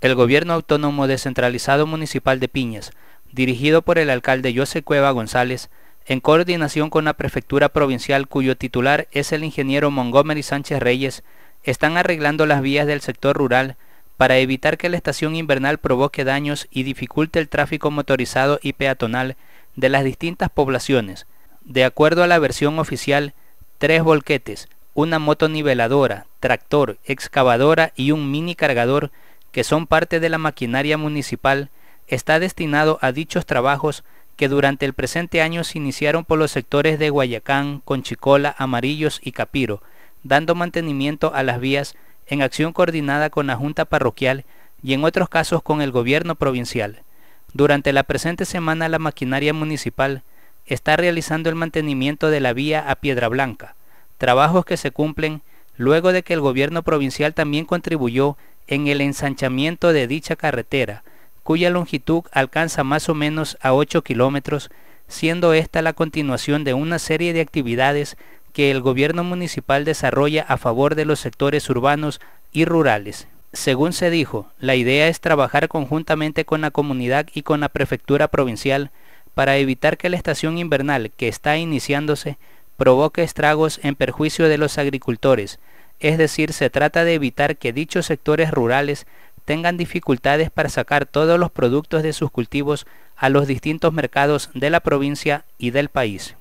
El gobierno autónomo descentralizado municipal de Piñas, dirigido por el alcalde José Cueva González, en coordinación con la prefectura provincial cuyo titular es el ingeniero Montgomery Sánchez Reyes, están arreglando las vías del sector rural para evitar que la estación invernal provoque daños y dificulte el tráfico motorizado y peatonal de las distintas poblaciones. De acuerdo a la versión oficial, tres volquetes, una motoniveladora, tractor, excavadora y un mini cargador que son parte de la maquinaria municipal, está destinado a dichos trabajos que durante el presente año se iniciaron por los sectores de Guayacán, Conchicola, Amarillos y Capiro, dando mantenimiento a las vías en acción coordinada con la Junta Parroquial y en otros casos con el Gobierno Provincial. Durante la presente semana la maquinaria municipal está realizando el mantenimiento de la vía a Piedra Blanca, trabajos que se cumplen luego de que el Gobierno Provincial también contribuyó en el ensanchamiento de dicha carretera, cuya longitud alcanza más o menos a 8 kilómetros, siendo esta la continuación de una serie de actividades que el gobierno municipal desarrolla a favor de los sectores urbanos y rurales. Según se dijo, la idea es trabajar conjuntamente con la comunidad y con la prefectura provincial para evitar que la estación invernal que está iniciándose provoque estragos en perjuicio de los agricultores, es decir, se trata de evitar que dichos sectores rurales tengan dificultades para sacar todos los productos de sus cultivos a los distintos mercados de la provincia y del país.